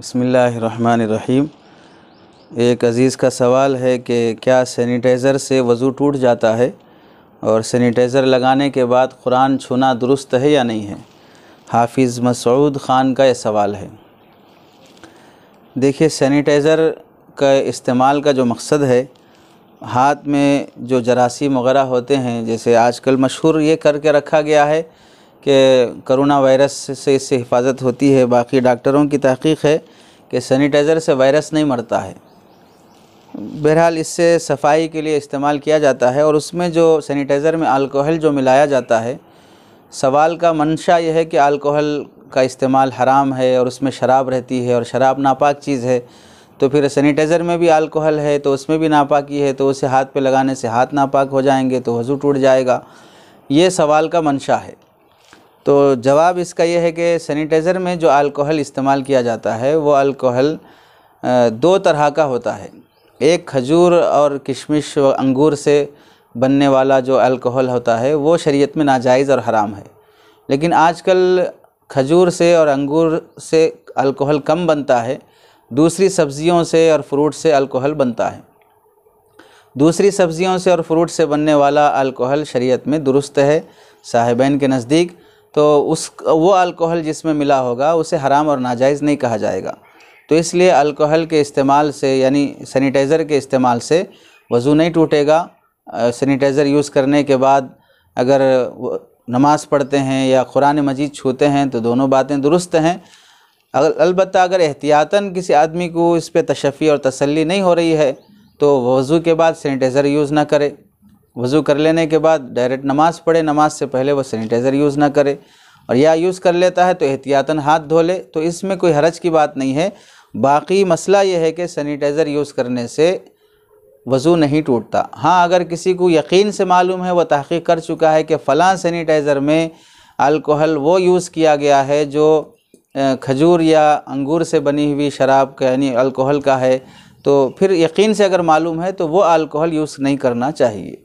बसमीम एक अज़ीज़ का सवाल है कि क्या सैनिटाइज़र से वज़ू टूट जाता है और सैनिटाइज़र लगाने के बाद कुरान छूना दुरुस्त है या नहीं है हाफिज़ मसूद ख़ान का यह सवाल है देखिए सैनिटाइज़र का इस्तेमाल का जो मकसद है हाथ में जो जरासीम वगैरह होते हैं जैसे आजकल मशहूर ये करके रखा गया है कि करोना वायरस से इससे हिफाजत होती है बाकी डॉक्टरों की तहकीक है कि सैनिटाइज़र से वायरस नहीं मरता है बहरहाल इससे सफाई के लिए इस्तेमाल किया जाता है और उसमें जो सैनिटाइज़र में अल्कोहल जो मिलाया जाता है सवाल का मंशा यह है कि अल्कोहल का इस्तेमाल हराम है और उसमें शराब रहती है और शराब नापाक चीज़ है तो फिर सैनिटाइज़र में भी अल्कोहल है तो उसमें भी नापाकी है तो उसे हाथ पे लगाने से हाथ नापाक हो जाएंगे तो वज़ू टूट जाएगा ये सवाल का मंशा है तो जवाब इसका यह है कि सैनिटाइज़र में जो अल्कोहल इस्तेमाल किया जाता है वो अल्कोहल दो तरह का होता है एक खजूर और किशमिश व अंगूर से बनने वाला जो अल्कोहल होता है वो शरीयत में नाजायज़ और हराम है लेकिन आजकल खजूर से और अंगूर से अल्कोहल कम बनता है दूसरी सब्ज़ियों से और फ्रूट से अल्कोहल बनता है दूसरी सब्ज़ियों से और फ्रूट से बनने वाला अल्कोहल शरीयत में दुरुस्त है साहिबान के नज़दीक तो उस वो अल्कोहल जिसमें मिला होगा उसे हराम और नाजायज़ नहीं कहा जाएगा तो इसलिए अल्कोहल के इस्तेमाल से यानी सैनिटाइज़र के इस्तेमाल से वज़ू नहीं टूटेगा सैनिटाइज़र यूज़ करने के बाद अगर नमाज़ पढ़ते हैं या कुरान मजीद छूते हैं तो दोनों बातें दुरुस्त हैं अगर अलबत् अगर एहतियातन किसी आदमी को इस पर तशफ़ी और तसल्ली नहीं हो रही है तो वज़ू के बाद सैनिटाइज़र यूज़ ना करें वज़ू कर लेने के बाद डायरेक्ट नमाज़ पढ़े नमाज से पहले वो सैनिटाइज़र यूज़ ना करे और या यूज़ कर लेता है तो एहतियातन हाथ धो ले तो इसमें कोई हरज की बात नहीं है बाकी मसला यह है कि सैनिटाइज़र यूज़ करने से वज़ू नहीं टूटता हाँ अगर किसी को यकीन से मालूम है वह तहक़ीक कर चुका है कि फ़लाँ सैनिटाइज़र में अल्कोहल वो यूज़ किया गया है जो खजूर या अंगूर से बनी हुई शराब का यानी अल्कोहल का है तो फिर यकीन से अगर मालूम है तो वो अल्कोहल यूज़ नहीं करना चाहिए